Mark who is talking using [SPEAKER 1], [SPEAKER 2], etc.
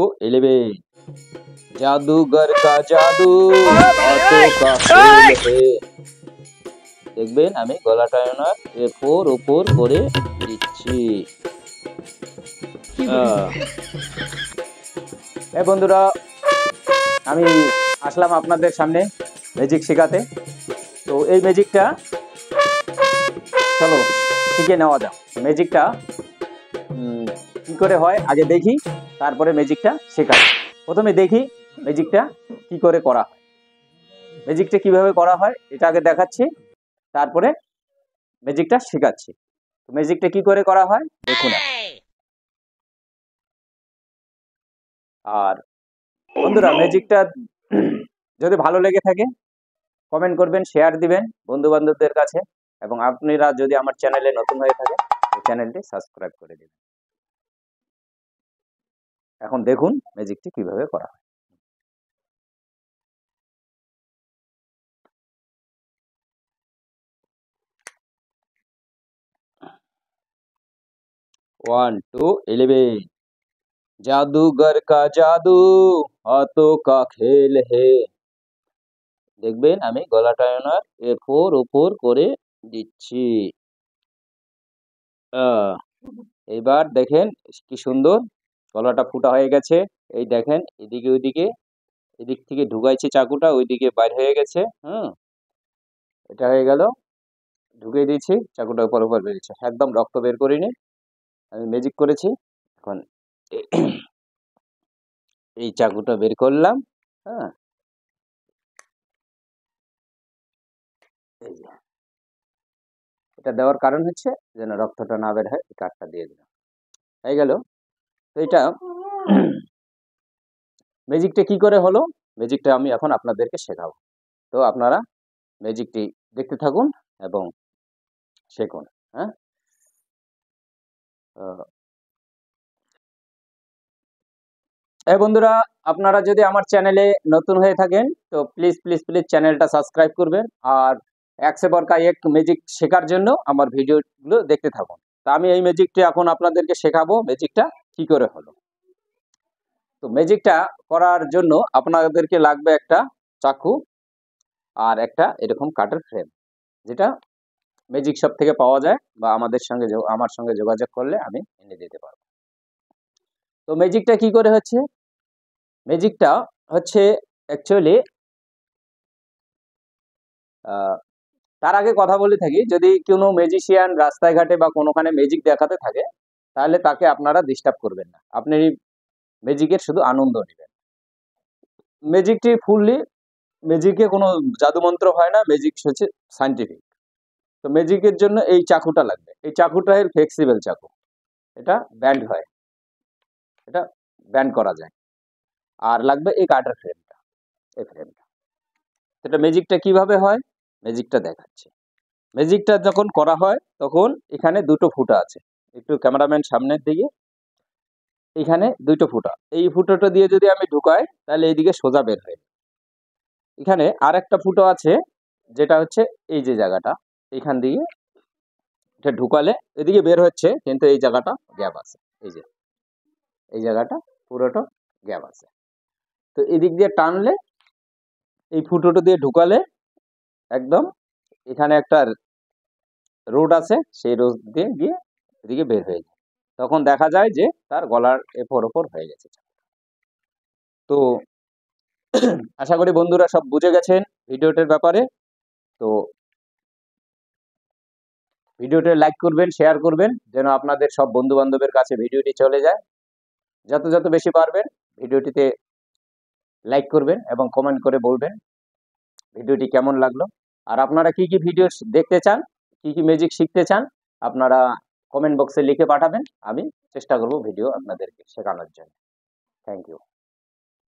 [SPEAKER 1] two eleven জাদুঘর কা জাদু দেখবেন আমি গলাটা ওনার ফোর ওপর করে দিচ্ছি এ বন্ধুরা আমি আসলাম আপনাদের সামনে ম্যাজিক শেখাতে তো এই ম্যাজিকটা চলো শিখে নেওয়া যাক ম্যাজিকটা কি করে হয় আগে দেখি তারপরে ম্যাজিকটা শেখাবো প্রথমে দেখি ম্যাজিকটা কি করে করা হয় ম্যাজিকটা কিভাবে করা হয় এটা আগে দেখাচ্ছি তারপরে ম্যাজিকটা শেখাচ্ছি ম্যাজিকটা কি করে করা হয় দেখুন
[SPEAKER 2] আর বন্ধুরা ম্যাজিকটা যদি
[SPEAKER 1] ভালো লেগে থাকে কমেন্ট করবেন শেয়ার দিবেন বন্ধু বান্ধবদের কাছে এবং আপনারা যদি আমার চ্যানেলে নতুন হয়ে থাকে
[SPEAKER 2] চ্যানেলটি সাবস্ক্রাইব করে দেবেন এখন দেখুন ম্যাজিকটি কিভাবে করা হয় ওয়ান টু ইলেভেন জাদুগর
[SPEAKER 1] কা জাদু অত কা খেল হে দেখবেন আমি গলাটা ওনার এর ফোর ওপর করে দিচ্ছি এবার দেখেন কি সুন্দর গলাটা ফুটা হয়ে গেছে এই দেখেন এদিকে ওইদিকে এদিক থেকে ঢুকাইছে চাকুটা ওইদিকে বাইর হয়ে গেছে হুম এটা হয়ে গেল ঢুকিয়ে দিয়েছি চাকুটা উপর উপর বেরিয়েছে একদম
[SPEAKER 2] রক্ত বের করিনি আমি ম্যাজিক করেছি এখন এই চাকুটা বের করলাম হ্যাঁ এই যে এটা দেওয়ার কারণ হচ্ছে যেন রক্তটা না বের হয় এই কাঠটা দিয়ে দিলাম হয়ে গেল এটা
[SPEAKER 1] ম্যাজিকটা কি করে হলো ম্যাজিকটা আমি এখন আপনাদেরকে শেখাবো তো আপনারা
[SPEAKER 2] ম্যাজিকটি দেখতে থাকুন এবং শেখুন হ্যাঁ
[SPEAKER 1] এ বন্ধুরা আপনারা যদি আমার চ্যানেলে নতুন হয়ে থাকেন তো প্লিজ প্লিজ প্লিজ চ্যানেলটা সাবস্ক্রাইব করবেন আর একশে বরকা এক ম্যাজিক শেখার জন্য আমার ভিডিওগুলো দেখতে থাকুন তা আমি এই ম্যাজিকটি এখন আপনাদেরকে শেখাবো ম্যাজিকটা কি করে হলো তো ম্যাজিকটা করার জন্য আপনাদেরকে লাগবে একটা চাকু আর একটা এরকম কাঠের ফ্রেম যেটা ম্যাজিক শপ থেকে পাওয়া যায় বা আমাদের সঙ্গে আমার সঙ্গে যোগাযোগ করলে আমি এনে দিতে পারবো তো ম্যাজিকটা কি করে হচ্ছে ম্যাজিকটা হচ্ছে অ্যাকচুয়ালি তার আগে কথা বলে থাকি যদি কোনো ম্যাজিশিয়ান ঘাটে বা কোনোখানে ম্যাজিক দেখাতে থাকে তাহলে তাকে আপনারা ডিস্টার্ব করবেন না আপনি ম্যাজিকের শুধু আনন্দ নেবেন ম্যাজিকটি ফুললি ম্যাজিকে কোনো জাদুমন্ত্র হয় না ম্যাজিক হচ্ছে সাইন্টিফিক তো ম্যাজিকের জন্য এই চাকুটা লাগবে এই চাকুটা এর ফ্লেক্সিবল চাকু
[SPEAKER 2] এটা ব্যান্ড হয় এটা
[SPEAKER 1] ব্যান্ড করা যায় আর লাগবে এই কাটার ফ্রেমটা এই ফ্রেমটা সেটা ম্যাজিকটা কিভাবে হয় ম্যাজিকটা দেখাচ্ছে ম্যাজিকটা যখন করা হয় তখন এখানে দুটো ফুটা আছে একটু ক্যামেরাম্যান সামনের দিকে এখানে দুটো ফুটা এই ফুটোটা দিয়ে যদি আমি ঢুকাই তাহলে এইদিকে সোজা বের হয়ে এখানে আর একটা ফুটো আছে যেটা হচ্ছে এই যে জায়গাটা এখান দিয়ে এটা ঢুকালে এদিকে বের হচ্ছে কিন্তু এই জায়গাটা গ্যাপ আছে এই যে এই জায়গাটা পুরোটা গ্যাপ আছে তো এদিক দিয়ে টানলে এই ফুটোটা দিয়ে ঢুকালে একদম এখানে একটা রোড আছে সেই রোড দিয়ে গিয়ে এদিকে বের হয়ে যায় তখন দেখা যায় যে তার গলার এফোর ওপর হয়ে গেছে তো আশা করি বন্ধুরা সব বুঝে গেছেন ভিডিওটার ব্যাপারে তো ভিডিওটা লাইক করবেন শেয়ার করবেন যেন আপনাদের সব বন্ধু বান্ধবের কাছে ভিডিওটি চলে যায় যত যত বেশি পারবেন ভিডিওটিতে লাইক করবেন এবং কমেন্ট করে বলবেন ভিডিওটি কেমন লাগলো আর আপনারা কি কি ভিডিও দেখতে চান কি কি ম্যাজিক শিখতে চান আপনারা
[SPEAKER 2] কমেন্ট বক্সে লিখে পাঠাবেন আমি চেষ্টা করব ভিডিও আপনাদেরকে শেখানোর জন্য থ্যাংক ইউ